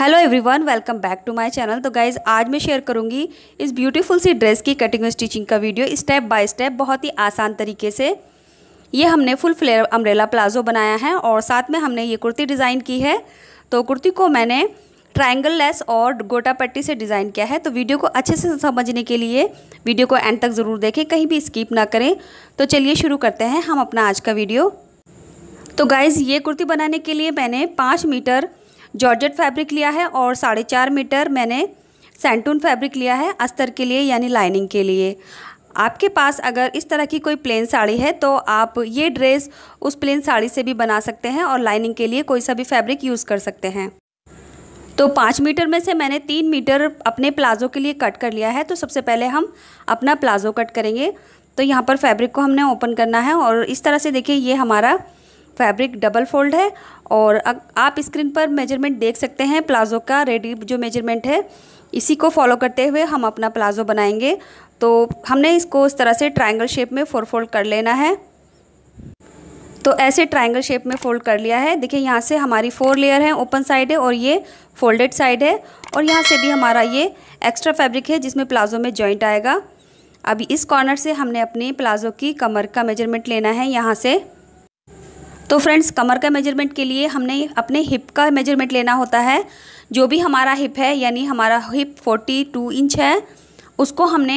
hello everyone welcome back to my channel तो guys आज मैं शेयर करूंगी इस ब्यूटीफुल सी ड्रेस की कटिंग और स्टिचिंग का वीडियो स्टेप बाय स्टेप बहुत ही आसान तरीके से ये हमने फुल फ्लेयर अम्ब्रेला प्लाजो बनाया है और साथ में हमने ये कुर्ती डिज़ाइन की है तो कुर्ती को मैंने ट्राइंगल लेस और गोटा पट्टी से डिज़ाइन किया है तो वीडियो को अच्छे से समझने के लिए वीडियो को एंड तक ज़रूर देखें कहीं भी स्किप ना करें तो चलिए शुरू करते हैं हम अपना आज का वीडियो तो गाइज़ ये कुर्ती बनाने के लिए मैंने पाँच मीटर जॉर्जेट फैब्रिक लिया है और साढ़े चार मीटर मैंने सेंटून फैब्रिक लिया है अस्तर के लिए यानी लाइनिंग के लिए आपके पास अगर इस तरह की कोई प्लेन साड़ी है तो आप ये ड्रेस उस प्लेन साड़ी से भी बना सकते हैं और लाइनिंग के लिए कोई सा भी फैब्रिक यूज़ कर सकते हैं तो पाँच मीटर में से मैंने तीन मीटर अपने प्लाज़ो के लिए कट कर लिया है तो सबसे पहले हम अपना प्लाज़ो कट करेंगे तो यहाँ पर फैब्रिक को हमने ओपन करना है और इस तरह से देखिए ये हमारा फैब्रिक डबल फोल्ड है और आप स्क्रीन पर मेजरमेंट देख सकते हैं प्लाज़ो का रेडी जो मेजरमेंट है इसी को फॉलो करते हुए हम अपना प्लाज़ो बनाएंगे तो हमने इसको इस तरह से ट्रायंगल शेप में फोर फोल्ड कर लेना है तो ऐसे ट्रायंगल शेप में फोल्ड कर लिया है देखिए यहाँ से हमारी फोर लेयर है ओपन साइड है और ये फोल्डेड साइड है और यहाँ से भी हमारा ये एक्स्ट्रा फैब्रिक है जिसमें प्लाज़ो में जॉइंट आएगा अभी इस कॉर्नर से हमने अपने प्लाज़ो की कमर का मेजरमेंट लेना है यहाँ से तो फ्रेंड्स कमर का मेजरमेंट के लिए हमने अपने हिप का मेजरमेंट लेना होता है जो भी हमारा हिप है यानी हमारा हिप 42 इंच है उसको हमने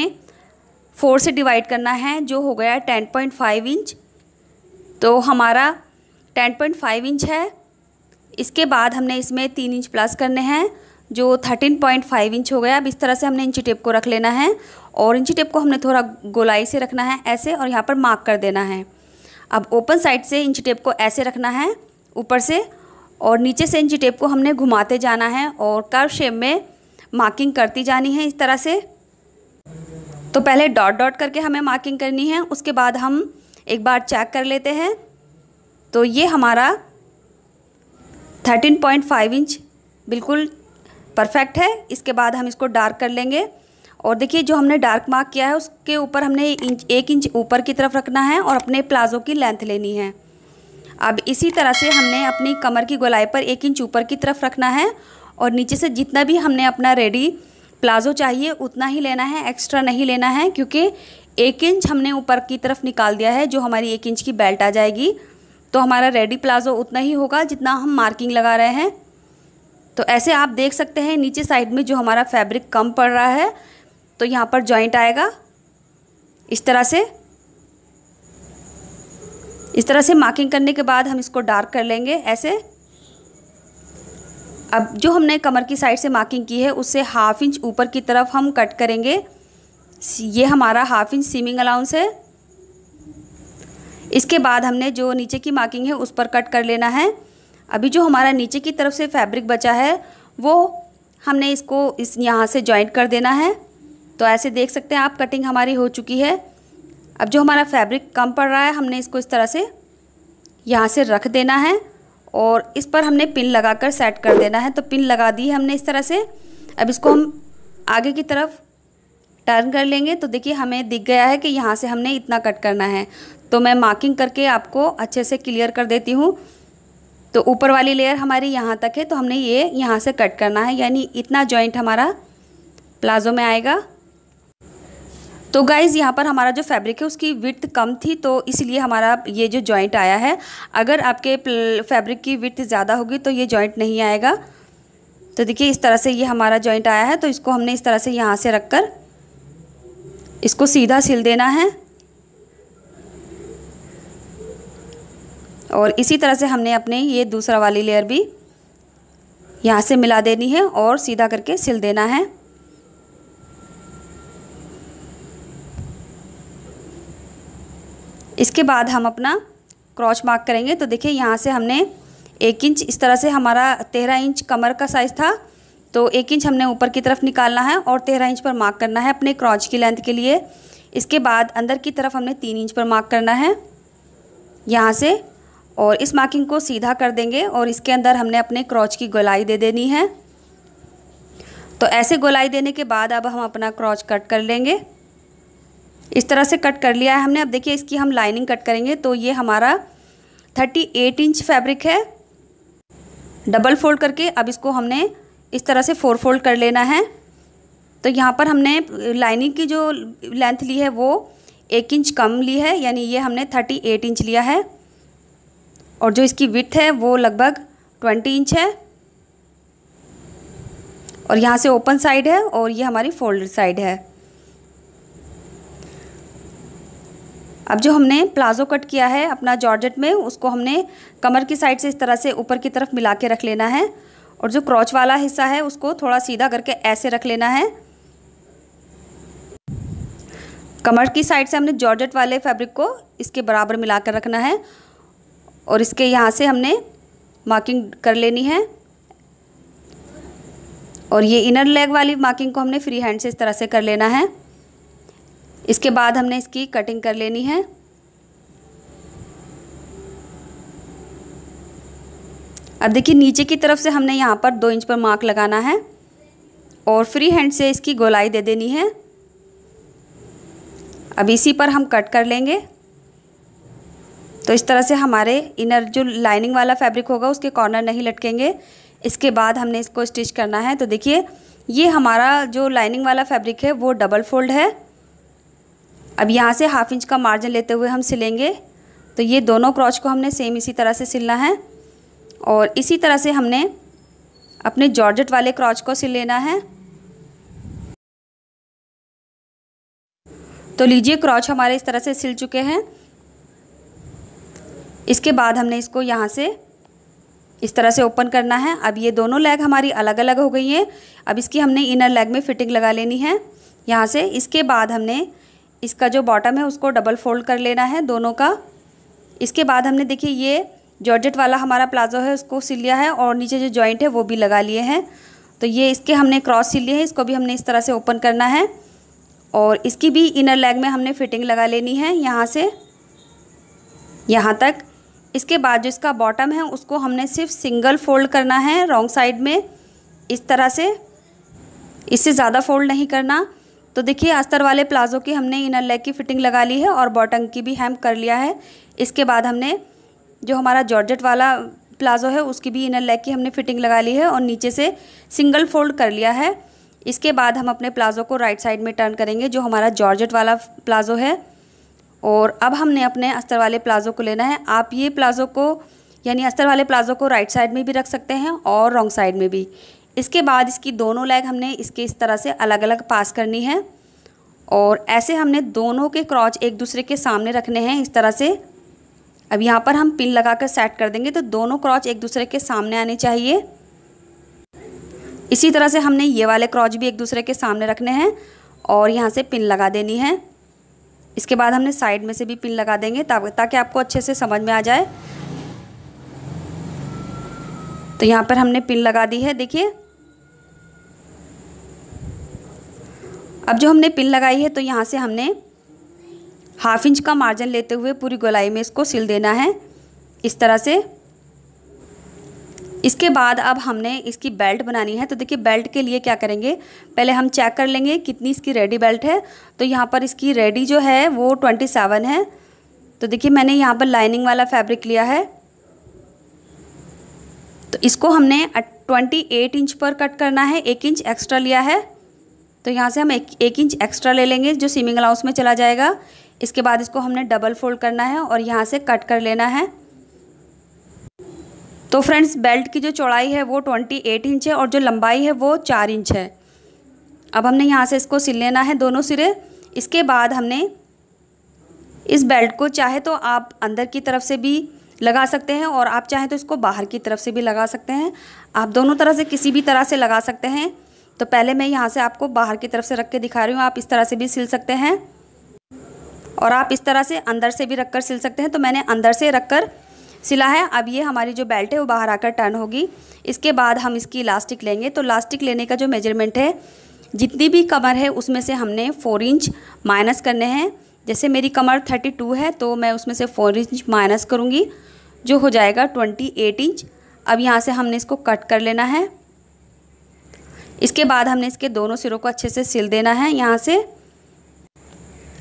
फोर से डिवाइड करना है जो हो गया 10.5 इंच तो हमारा 10.5 इंच है इसके बाद हमने इसमें तीन इंच प्लस करने हैं जो 13.5 इंच हो गया अब इस तरह से हमने इंची टेप को रख लेना है और इंची टेप को हमने थोड़ा गोलाई से रखना है ऐसे और यहाँ पर मार्क कर देना है अब ओपन साइड से इंच टेप को ऐसे रखना है ऊपर से और नीचे से इंच टेप को हमने घुमाते जाना है और कर्व शेप में मार्किंग करती जानी है इस तरह से तो पहले डॉट डॉट करके हमें मार्किंग करनी है उसके बाद हम एक बार चेक कर लेते हैं तो ये हमारा 13.5 इंच बिल्कुल परफेक्ट है इसके बाद हम इसको डार्क कर लेंगे और देखिए जो हमने डार्क मार्क किया है उसके ऊपर हमने इंच एक इंच ऊपर की तरफ रखना है और अपने प्लाज़ो की लेंथ लेनी है अब इसी तरह से हमने अपनी कमर की गोलाई पर एक इंच ऊपर की तरफ रखना है और नीचे से जितना भी हमने अपना रेडी प्लाज़ो चाहिए उतना ही लेना है एक्स्ट्रा नहीं लेना है क्योंकि एक इंच हमने ऊपर की तरफ निकाल दिया है जो हमारी एक इंच की बेल्ट आ जाएगी तो हमारा रेडी प्लाज़ो उतना ही होगा जितना हम मार्किंग लगा रहे हैं तो ऐसे आप देख सकते हैं नीचे साइड में जो हमारा फैब्रिक कम पड़ रहा है तो यहाँ पर जॉइंट आएगा इस तरह से इस तरह से मार्किंग करने के बाद हम इसको डार्क कर लेंगे ऐसे अब जो हमने कमर की साइड से मार्किंग की है उससे हाफ इंच ऊपर की तरफ हम कट करेंगे ये हमारा हाफ इंच सीमिंग अलाउंस है इसके बाद हमने जो नीचे की मार्किंग है उस पर कट कर लेना है अभी जो हमारा नीचे की तरफ से फैब्रिक बचा है वो हमने इसको इस यहाँ से जॉइंट कर देना है तो ऐसे देख सकते हैं आप कटिंग हमारी हो चुकी है अब जो हमारा फैब्रिक कम पड़ रहा है हमने इसको इस तरह से यहाँ से रख देना है और इस पर हमने पिन लगाकर सेट कर देना है तो पिन लगा दी हमने इस तरह से अब इसको हम आगे की तरफ टर्न कर लेंगे तो देखिए हमें दिख गया है कि यहाँ से हमने इतना कट करना है तो मैं मार्किंग करके आपको अच्छे से क्लियर कर देती हूँ तो ऊपर वाली लेयर हमारी यहाँ तक है तो हमने ये यहाँ से कट करना है यानी इतना जॉइंट हमारा प्लाजो में आएगा तो गाइज़ यहाँ पर हमारा जो फैब्रिक है उसकी विथ कम थी तो इसलिए हमारा ये जो जॉइंट आया है अगर आपके फैब्रिक की विथ ज़्यादा होगी तो ये जॉइंट नहीं आएगा तो देखिए इस तरह से ये हमारा जॉइंट आया है तो इसको हमने इस तरह से यहाँ से रख कर इसको सीधा सिल देना है और इसी तरह से हमने अपने ये दूसरा वाली लेयर भी यहाँ से मिला देनी है और सीधा करके सिल देना है इसके बाद हम अपना क्रॉच मार्क करेंगे तो देखिए यहाँ से हमने एक इंच इस तरह से हमारा तेरह इंच कमर का साइज़ था तो एक इंच हमने ऊपर की तरफ निकालना है और तेरह इंच पर मार्क करना है अपने क्रॉच की लेंथ के लिए इसके बाद अंदर की तरफ हमने तीन इंच पर मार्क करना है यहाँ से और इस मार्किंग को सीधा कर देंगे और इसके अंदर हमने अपने क्रॉच की गोलाई दे देनी है तो ऐसे गोलाई देने के बाद अब हम अपना क्रॉच कट कर लेंगे इस तरह से कट कर लिया है हमने अब देखिए इसकी हम लाइनिंग कट करेंगे तो ये हमारा थर्टी एट इंच फैब्रिक है डबल फोल्ड करके अब इसको हमने इस तरह से फोर फोल्ड कर लेना है तो यहाँ पर हमने लाइनिंग की जो लेंथ ली है वो एक इंच कम ली है यानी ये हमने थर्टी एट इंच लिया है और जो इसकी विथ है वो लगभग ट्वेंटी इंच है और यहाँ से ओपन साइड है और ये हमारी फोल्ड साइड है अब जो हमने प्लाज़ो कट किया है अपना जॉर्जेट में उसको हमने कमर की साइड से इस तरह से ऊपर की तरफ मिला के रख लेना है और जो क्रॉच वाला हिस्सा है उसको थोड़ा सीधा करके ऐसे रख लेना है कमर की साइड से हमने जॉर्जेट वाले फैब्रिक को इसके बराबर मिला कर रखना है और इसके यहाँ से हमने मार्किंग कर लेनी है और ये इनर लेग वाली मार्किंग को हमने फ्री हैंड से इस तरह से कर लेना है इसके बाद हमने इसकी कटिंग कर लेनी है अब देखिए नीचे की तरफ से हमने यहाँ पर दो इंच पर मार्क लगाना है और फ्री हैंड से इसकी गोलाई दे देनी है अब इसी पर हम कट कर लेंगे तो इस तरह से हमारे इनर जो लाइनिंग वाला फैब्रिक होगा उसके कॉर्नर नहीं लटकेंगे इसके बाद हमने इसको स्टिच करना है तो देखिए ये हमारा जो लाइनिंग वाला फैब्रिक है वो डबल फोल्ड है अब यहाँ से हाफ इंच का मार्जिन लेते हुए हम सिलेंगे तो ये दोनों क्रॉच को हमने सेम इसी तरह से सिलना है और इसी तरह से हमने अपने जॉर्जेट वाले क्रॉच को सिल लेना है तो लीजिए क्रॉच हमारे इस तरह से सिल चुके हैं इसके बाद हमने इसको यहाँ से इस तरह से ओपन करना है अब ये दोनों लेग हमारी अलग अलग हो गई हैं अब इसकी हमने इनर लेग में फिटिंग लगा लेनी है यहाँ से इसके बाद हमने इसका जो बॉटम है उसको डबल फोल्ड कर लेना है दोनों का इसके बाद हमने देखिए ये जॉर्जेट वाला हमारा प्लाजो है उसको सिल लिया है और नीचे जो जॉइंट है वो भी लगा लिए हैं तो ये इसके हमने क्रॉस सिल लिए हैं इसको भी हमने इस तरह से ओपन करना है और इसकी भी इनर लेग में हमने फिटिंग लगा लेनी है यहाँ से यहाँ तक इसके बाद जो इसका बॉटम है उसको हमने सिर्फ सिंगल फोल्ड करना है रॉन्ग साइड में इस तरह से इससे ज़्यादा फोल्ड नहीं करना तो देखिए अस्तर वाले प्लाज़ो की हमने इनर लेग की फिटिंग लगा ली है और बॉटम की भी हैम कर लिया है इसके बाद हमने जो हमारा जॉर्जेट वाला प्लाज़ो है उसकी भी इनर लेग की हमने फिटिंग लगा ली है और नीचे से सिंगल फोल्ड कर लिया है इसके बाद हम अपने प्लाज़ो को राइट साइड में टर्न करेंगे जो हमारा जॉर्जेट वाला प्लाज़ो है और अब हमने अपने अस्तर वाले प्लाज़ो को लेना है आप ये प्लाज़ो को यानी अस्तर वाले प्लाज़ो को राइट साइड में भी रख सकते हैं और रॉन्ग साइड में भी इसके बाद इसकी दोनों लेग हमने इसके इस तरह से अलग अलग पास करनी है और ऐसे हमने दोनों के क्रॉच एक दूसरे के सामने रखने हैं इस तरह से अब यहाँ पर हम पिन लगाकर सेट कर देंगे तो दोनों क्रॉच एक दूसरे के सामने आने चाहिए इसी तरह से हमने ये वाले क्रॉच भी एक दूसरे के सामने रखने हैं और यहाँ से पिन लगा देनी है इसके बाद हमने साइड में से भी पिन लगा देंगे ताकि आपको अच्छे से समझ में आ जाए तो यहाँ पर हमने पिन लगा दी है देखिए अब जो हमने पिन लगाई है तो यहाँ से हमने हाफ इंच का मार्जिन लेते हुए पूरी गोलाई में इसको सिल देना है इस तरह से इसके बाद अब हमने इसकी बेल्ट बनानी है तो देखिए बेल्ट के लिए क्या करेंगे पहले हम चेक कर लेंगे कितनी इसकी रेडी बेल्ट है तो यहाँ पर इसकी रेडी जो है वो ट्वेंटी सेवन है तो देखिए मैंने यहाँ पर लाइनिंग वाला फैब्रिक लिया है तो इसको हमने ट्वेंटी एट इंच पर कट करना है एक इंच एक्स्ट्रा लिया है तो यहाँ से हम एक एक इंच एक्स्ट्रा ले लेंगे जो सीमिंग अलाउंस में चला जाएगा इसके बाद इसको हमने डबल फोल्ड करना है और यहाँ से कट कर लेना है तो फ्रेंड्स बेल्ट की जो चौड़ाई है वो ट्वेंटी एट इंच है और जो लंबाई है वो चार इंच है अब हमने यहाँ से इसको सिल लेना है दोनों सिरे इसके बाद हमने इस बेल्ट को चाहे तो आप अंदर की तरफ से भी लगा सकते हैं और आप चाहें तो इसको बाहर की तरफ से भी लगा सकते हैं आप दोनों तरह से किसी भी तरह से लगा सकते हैं तो पहले मैं यहाँ से आपको बाहर की तरफ से रख के दिखा रही हूँ आप इस तरह से भी सिल सकते हैं और आप इस तरह से अंदर से भी रख कर सिल सकते हैं तो मैंने अंदर से रख कर सिला है अब ये हमारी जो बेल्ट है वो बाहर आकर टर्न होगी इसके बाद हम इसकी इलास्टिक लेंगे तो इलास्टिक लेने का जो मेजरमेंट है जितनी भी कमर है उसमें से हमने फ़ोर इंच माइनस करने हैं जैसे मेरी कमर थर्टी टू है तो मैं उसमें से फ़ोर इंच माइनस करूँगी जो हो जाएगा ट्वेंटी एट इंच अब यहाँ से हमने इसको कट कर लेना है इसके बाद हमने इसके दोनों सिरों को अच्छे से सिल देना है यहाँ से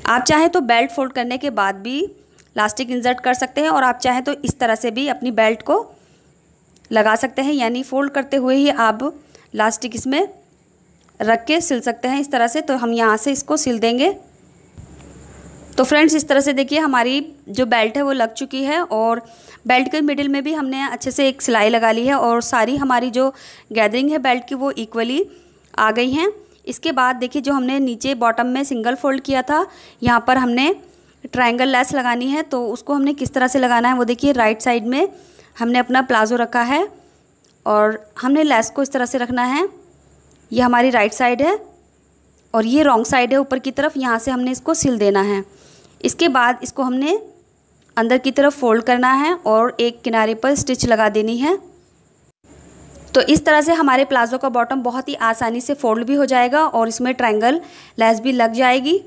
आप चाहें तो बेल्ट फोल्ड करने के बाद भी लास्टिक इंसर्ट कर सकते हैं और आप चाहें तो इस तरह से भी अपनी बेल्ट को लगा सकते हैं यानी फोल्ड करते हुए ही आप लास्टिक इसमें रख के सिल सकते हैं इस तरह से तो हम यहाँ से इसको सिल देंगे तो फ्रेंड्स इस तरह से देखिए हमारी जो बेल्ट है वो लग चुकी है और बेल्ट के मिडिल में भी हमने अच्छे से एक सिलाई लगा ली है और सारी हमारी जो गैदरिंग है बेल्ट की वो इक्वली आ गई हैं इसके बाद देखिए जो हमने नीचे बॉटम में सिंगल फोल्ड किया था यहाँ पर हमने ट्राइंगल लेस लगानी है तो उसको हमने किस तरह से लगाना है वो देखिए राइट साइड में हमने अपना प्लाजो रखा है और हमने लेस को इस तरह से रखना है ये हमारी राइट साइड है और ये रॉन्ग साइड है ऊपर की तरफ यहाँ से हमने इसको सिल देना है इसके बाद इसको हमने अंदर की तरफ फोल्ड करना है और एक किनारे पर स्टिच लगा देनी है तो इस तरह से हमारे प्लाजो का बॉटम बहुत ही आसानी से फोल्ड भी हो जाएगा और इसमें ट्रायंगल लेस भी लग जाएगी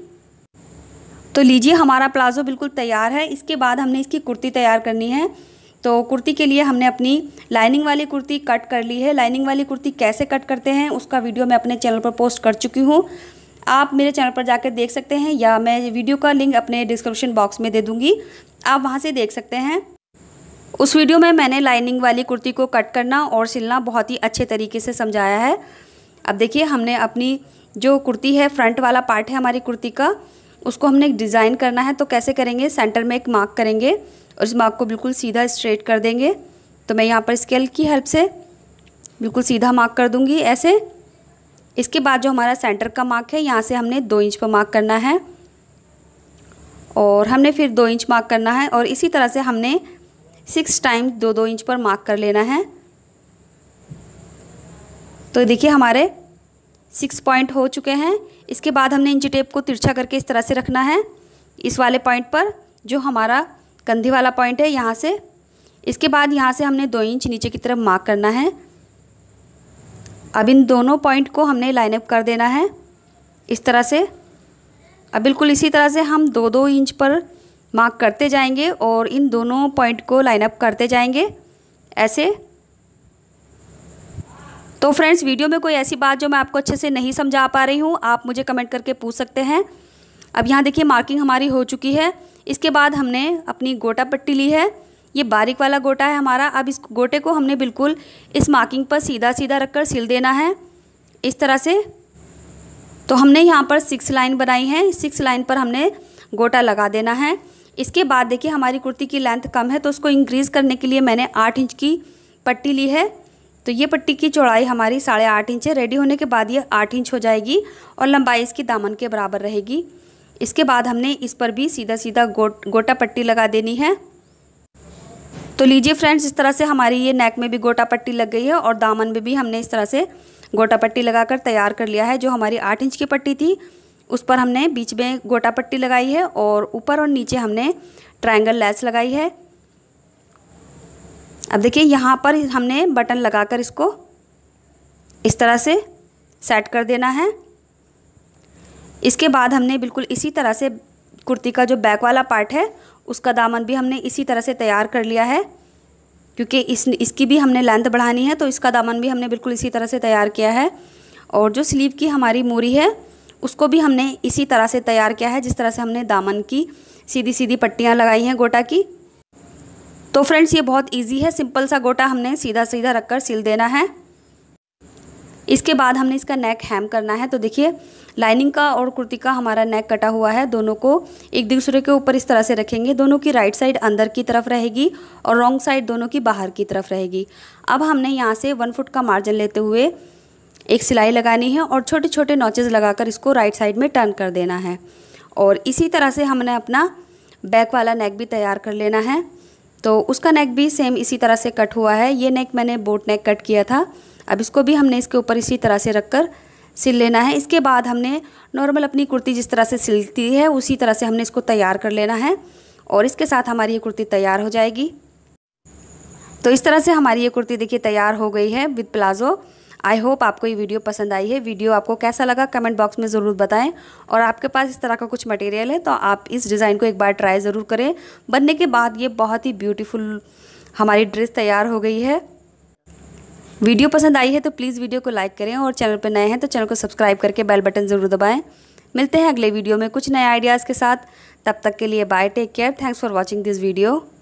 तो लीजिए हमारा प्लाजो बिल्कुल तैयार है इसके बाद हमने इसकी कुर्ती तैयार करनी है तो कुर्ती के लिए हमने अपनी लाइनिंग वाली कुर्ती कट कर ली है लाइनिंग वाली कुर्ती कैसे कट करते हैं उसका वीडियो मैं अपने चैनल पर पोस्ट कर चुकी हूँ आप मेरे चैनल पर जाकर देख सकते हैं या मैं वीडियो का लिंक अपने डिस्क्रिप्शन बॉक्स में दे दूँगी आप वहाँ से देख सकते हैं उस वीडियो में मैंने लाइनिंग वाली कुर्ती को कट करना और सिलना बहुत ही अच्छे तरीके से समझाया है अब देखिए हमने अपनी जो कुर्ती है फ्रंट वाला पार्ट है हमारी कुर्ती का उसको हमने डिज़ाइन करना है तो कैसे करेंगे सेंटर में एक मार्क करेंगे और इस मार्क को बिल्कुल सीधा स्ट्रेट कर देंगे तो मैं यहाँ पर स्केल की हेल्प से बिल्कुल सीधा मार्क कर दूँगी ऐसे इसके बाद जो हमारा सेंटर का मार्क है यहाँ से हमने दो इंच पर मार्क करना है और हमने फिर दो इंच मार्क करना है और इसी तरह से हमने सिक्स टाइम दो दो इंच पर मार्क कर लेना है तो देखिए हमारे सिक्स पॉइंट हो चुके हैं इसके बाद हमने इंची टेप को तिरछा करके इस तरह से रखना है इस वाले पॉइंट पर जो हमारा कंधे वाला पॉइंट है यहाँ से इसके बाद यहाँ से हमने दो इंच नीचे की तरफ मार्क करना है अब इन दोनों पॉइंट को हमने लाइन अप कर देना है इस तरह से अब बिल्कुल इसी तरह से हम दो दो इंच पर मार्क करते जाएंगे और इन दोनों पॉइंट को लाइनअप करते जाएंगे ऐसे तो फ्रेंड्स वीडियो में कोई ऐसी बात जो मैं आपको अच्छे से नहीं समझा पा रही हूँ आप मुझे कमेंट करके पूछ सकते हैं अब यहाँ देखिए मार्किंग हमारी हो चुकी है इसके बाद हमने अपनी गोटा पट्टी ली है ये बारीक वाला गोटा है हमारा अब इस गोटे को हमने बिल्कुल इस मार्किंग पर सीधा सीधा रखकर सिल देना है इस तरह से तो हमने यहाँ पर सिक्स लाइन बनाई है सिक्स लाइन पर हमने गोटा लगा देना है इसके बाद देखिए हमारी कुर्ती की लेंथ कम है तो उसको इंक्रीज़ करने के लिए मैंने आठ इंच की पट्टी ली है तो ये पट्टी की चौड़ाई हमारी साढ़े आठ इंच है रेडी होने के बाद ये आठ इंच हो जाएगी और लंबाई इसकी दामन के बराबर रहेगी इसके बाद हमने इस पर भी सीधा सीधा गोट गोटा पट्टी लगा देनी है तो लीजिए फ्रेंड्स इस तरह से हमारी ये नेक में भी गोटा पट्टी लग गई है और दामन में भी हमने इस तरह से गोटा पट्टी लगाकर तैयार कर लिया है जो हमारी आठ इंच की पट्टी थी उस पर हमने बीच में गोटा पट्टी लगाई है और ऊपर और नीचे हमने ट्रायंगल लैस लगाई है अब देखिए यहाँ पर हमने बटन लगाकर इसको इस तरह से सेट कर देना है इसके बाद हमने बिल्कुल इसी तरह से कुर्ती का जो बैक वाला पार्ट है उसका दामन भी हमने इसी तरह से तैयार कर लिया है क्योंकि इस इसकी भी हमने लेंथ बढ़ानी है तो इसका दामन भी हमने बिल्कुल इसी तरह से तैयार किया है और जो स्लीव की हमारी मूरी है उसको भी हमने इसी तरह से तैयार किया है जिस तरह से हमने दामन की सीधी सीधी पट्टियाँ लगाई हैं गोटा की तो फ्रेंड्स ये बहुत इजी है सिंपल सा गोटा हमने सीधा सीधा रखकर सिल देना है इसके बाद हमने इसका नेक हैम करना है तो देखिए लाइनिंग का और कुर्ती का हमारा नेक कटा हुआ है दोनों को एक दूसरे के ऊपर इस तरह से रखेंगे दोनों की राइट साइड अंदर की तरफ रहेगी और रॉन्ग साइड दोनों की बाहर की तरफ रहेगी अब हमने यहाँ से वन फुट का मार्जिन लेते हुए एक सिलाई लगानी है और छोटे छोटे नॉचेज़ लगाकर इसको राइट साइड में टर्न कर देना है और इसी तरह से हमने अपना बैक वाला नेक भी तैयार कर लेना है तो उसका नेक भी सेम इसी तरह से कट हुआ है ये नेक मैंने बोट नेक कट किया था अब इसको भी हमने इसके ऊपर इसी तरह से रख कर सिल लेना है इसके बाद हमने नॉर्मल अपनी कुर्ती जिस तरह से सिलती है उसी तरह से हमने इसको तैयार कर लेना है और इसके साथ हमारी ये कुर्ती तैयार हो जाएगी तो इस तरह से हमारी ये कुर्ती देखिए तैयार हो गई है विद प्लाज़ो आई होप आपको ये वीडियो पसंद आई है वीडियो आपको कैसा लगा कमेंट बॉक्स में ज़रूर बताएं और आपके पास इस तरह का कुछ मटेरियल है तो आप इस डिज़ाइन को एक बार ट्राई ज़रूर करें बनने के बाद ये बहुत ही ब्यूटीफुल हमारी ड्रेस तैयार हो गई है वीडियो पसंद आई है तो प्लीज़ वीडियो को लाइक करें और चैनल पर नए हैं तो चैनल को सब्सक्राइब करके बेल बटन ज़रूर दबाएँ मिलते हैं अगले वीडियो में कुछ नए आइडियाज़ के साथ तब तक के लिए bye take care thanks for watching this video